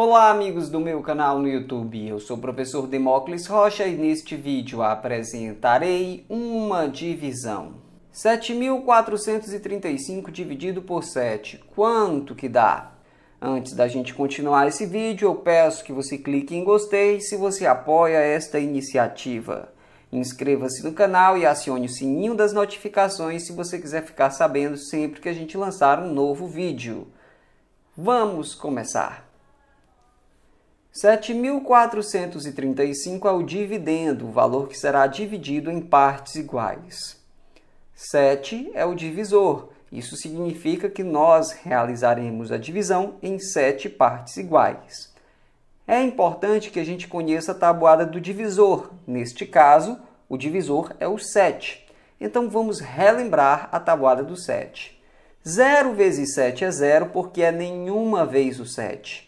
Olá amigos do meu canal no YouTube, eu sou o professor Demócles Rocha e neste vídeo apresentarei uma divisão. 7.435 dividido por 7, quanto que dá? Antes da gente continuar esse vídeo, eu peço que você clique em gostei se você apoia esta iniciativa. Inscreva-se no canal e acione o sininho das notificações se você quiser ficar sabendo sempre que a gente lançar um novo vídeo. Vamos começar! 7.435 é o dividendo, o valor que será dividido em partes iguais. 7 é o divisor. Isso significa que nós realizaremos a divisão em sete partes iguais. É importante que a gente conheça a tabuada do divisor. Neste caso, o divisor é o 7. Então vamos relembrar a tabuada do 7. 0 vezes 7 é 0 porque é nenhuma vez o 7.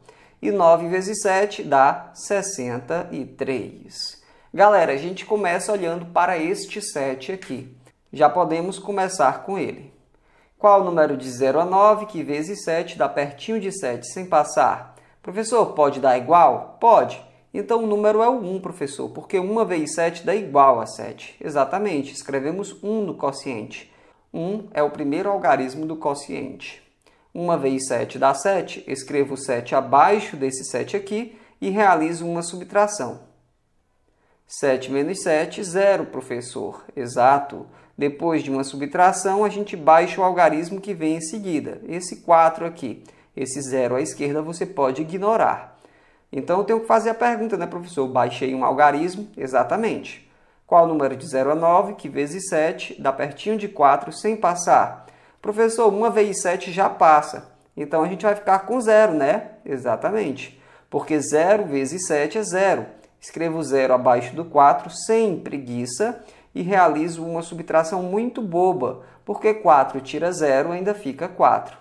E 9 vezes 7 dá 63. Galera, a gente começa olhando para este 7 aqui. Já podemos começar com ele. Qual o número de 0 a 9, que vezes 7 dá pertinho de 7 sem passar? Professor, pode dar igual? Pode. Então o número é o 1, professor, porque 1 vezes 7 dá igual a 7. Exatamente, escrevemos 1 no quociente. 1 é o primeiro algarismo do quociente. Uma vez 7 dá 7, escrevo 7 abaixo desse 7 aqui e realizo uma subtração. 7 menos 7, 0, professor. Exato. Depois de uma subtração, a gente baixa o algarismo que vem em seguida, esse 4 aqui. Esse 0 à esquerda você pode ignorar. Então, eu tenho que fazer a pergunta, né, professor? Baixei um algarismo? Exatamente. Qual o número de 0 a 9, que vezes 7, dá pertinho de 4, sem passar? Professor, 1 vezes 7 já passa. Então a gente vai ficar com zero, né? Exatamente. Porque 0 vezes 7 é zero. Escrevo zero abaixo do 4 sem preguiça e realizo uma subtração muito boba, porque 4 tira 0 ainda fica 4.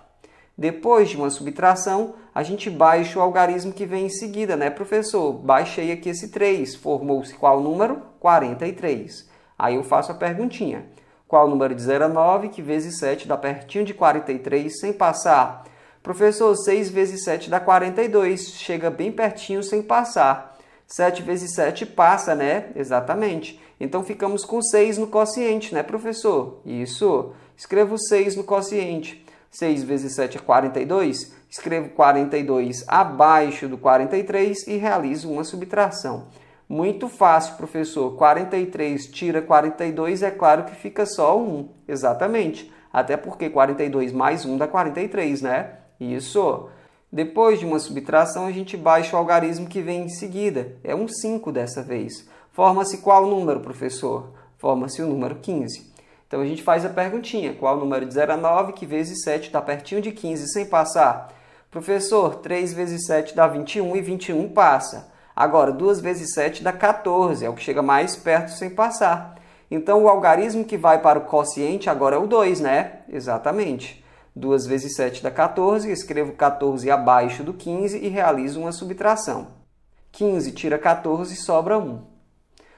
Depois de uma subtração, a gente baixa o algarismo que vem em seguida, né, professor? Baixei aqui esse 3, formou-se qual número? 43. Aí eu faço a perguntinha qual o número de 0 a 9, que vezes 7 dá pertinho de 43, sem passar. Professor, 6 vezes 7 dá 42, chega bem pertinho sem passar. 7 vezes 7 passa, né? Exatamente. Então ficamos com 6 no quociente, né, professor? Isso. Escrevo 6 no quociente. 6 vezes 7 é 42. Escrevo 42 abaixo do 43 e realizo uma subtração. Muito fácil, professor. 43 tira 42, é claro que fica só 1. Exatamente. Até porque 42 mais 1 dá 43, né? Isso. Depois de uma subtração, a gente baixa o algarismo que vem em seguida. É um 5 dessa vez. Forma-se qual número, professor? Forma-se o número 15. Então a gente faz a perguntinha: qual o número de 0 a 9 que vezes 7 está pertinho de 15 sem passar? Professor, 3 vezes 7 dá 21 e 21 passa. Agora, 2 vezes 7 dá 14, é o que chega mais perto sem passar. Então, o algarismo que vai para o quociente agora é o 2, né? Exatamente. 2 vezes 7 dá 14, escrevo 14 abaixo do 15 e realizo uma subtração. 15 tira 14, sobra 1.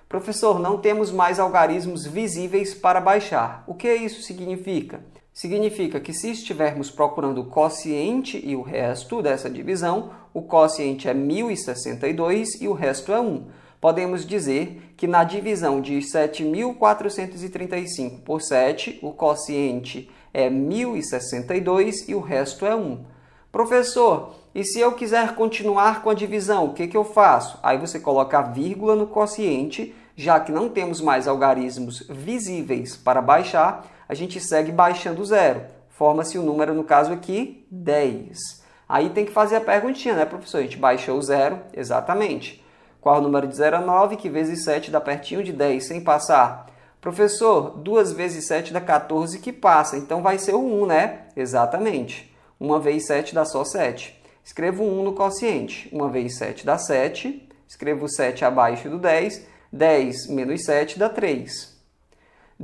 Professor, não temos mais algarismos visíveis para baixar. O que isso significa? Significa que se estivermos procurando o quociente e o resto dessa divisão, o quociente é 1062 e o resto é 1. Podemos dizer que na divisão de 7.435 por 7, o quociente é 1062 e o resto é 1. Professor, e se eu quiser continuar com a divisão, o que, que eu faço? Aí você coloca a vírgula no quociente, já que não temos mais algarismos visíveis para baixar, a gente segue baixando zero. Forma-se o número, no caso aqui, 10. Aí tem que fazer a perguntinha, né, professor? A gente baixou o zero, exatamente. Qual é o número de 0 a 9, que vezes 7 dá pertinho de 10, sem passar? Professor, 2 vezes 7 dá 14, que passa. Então vai ser o 1, né? Exatamente. 1 vezes 7 dá só 7. Escrevo 1 no quociente. 1 vezes 7 dá 7. Escrevo 7 abaixo do 10. 10 menos 7 dá 3.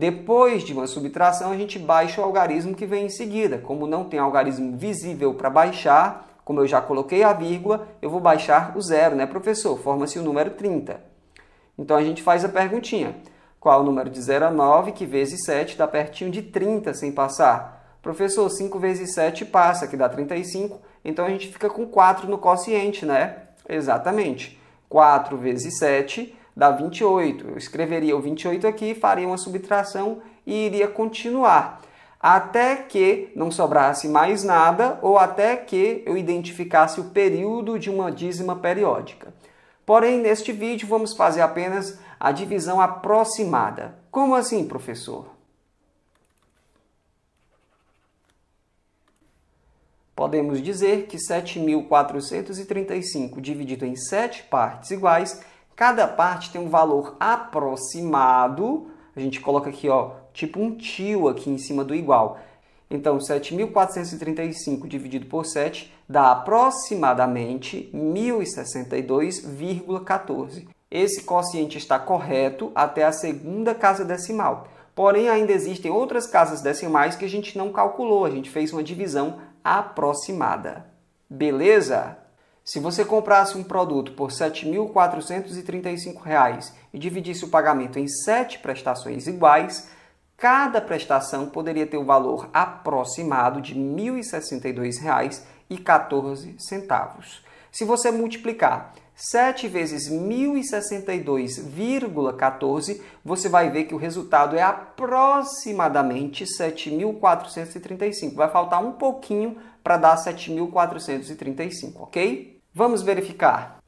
Depois de uma subtração, a gente baixa o algarismo que vem em seguida. Como não tem algarismo visível para baixar, como eu já coloquei a vírgula, eu vou baixar o zero, né, professor? Forma-se o número 30. Então a gente faz a perguntinha. Qual o número de 0 a 9 que vezes 7 dá pertinho de 30 sem passar? Professor, 5 vezes 7 passa, que dá 35. Então a gente fica com 4 no quociente, né? Exatamente. 4 vezes 7 dá 28. Eu escreveria o 28 aqui, faria uma subtração e iria continuar. Até que não sobrasse mais nada ou até que eu identificasse o período de uma dízima periódica. Porém, neste vídeo vamos fazer apenas a divisão aproximada. Como assim, professor? Podemos dizer que 7.435 dividido em 7 partes iguais Cada parte tem um valor aproximado. A gente coloca aqui, ó, tipo um tio aqui em cima do igual. Então, 7.435 dividido por 7 dá aproximadamente 1.062,14. Esse quociente está correto até a segunda casa decimal. Porém, ainda existem outras casas decimais que a gente não calculou, a gente fez uma divisão aproximada. Beleza? Se você comprasse um produto por R$ 7.435 e dividisse o pagamento em sete prestações iguais, cada prestação poderia ter o um valor aproximado de R$ 1.062,14. Se você multiplicar 7 vezes 1062,14, você vai ver que o resultado é aproximadamente 7.435. Vai faltar um pouquinho para dar 7.435, ok? Vamos verificar.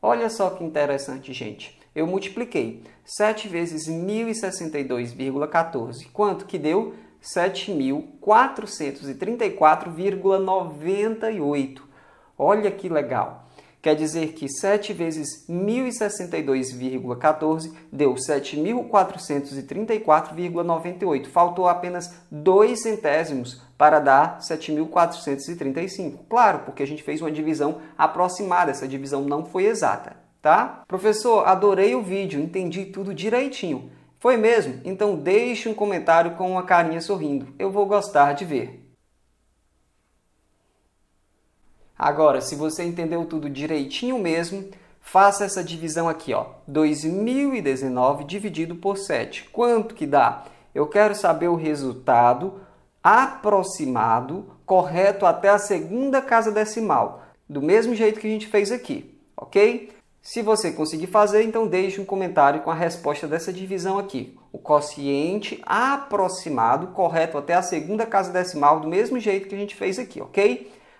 Olha só que interessante, gente. Eu multipliquei 7 vezes 1062,14, quanto que deu 7.434,98. Olha que legal! Quer dizer que 7 vezes 1062,14 deu 7.434,98. Faltou apenas 2 centésimos para dar 7.435. Claro, porque a gente fez uma divisão aproximada, essa divisão não foi exata, tá? Professor, adorei o vídeo, entendi tudo direitinho. Foi mesmo? Então deixe um comentário com uma carinha sorrindo. Eu vou gostar de ver. Agora, se você entendeu tudo direitinho mesmo, faça essa divisão aqui, ó. 2019 dividido por 7. Quanto que dá? Eu quero saber o resultado aproximado, correto até a segunda casa decimal, do mesmo jeito que a gente fez aqui, ok? Se você conseguir fazer, então deixe um comentário com a resposta dessa divisão aqui. O quociente aproximado, correto até a segunda casa decimal, do mesmo jeito que a gente fez aqui, ok?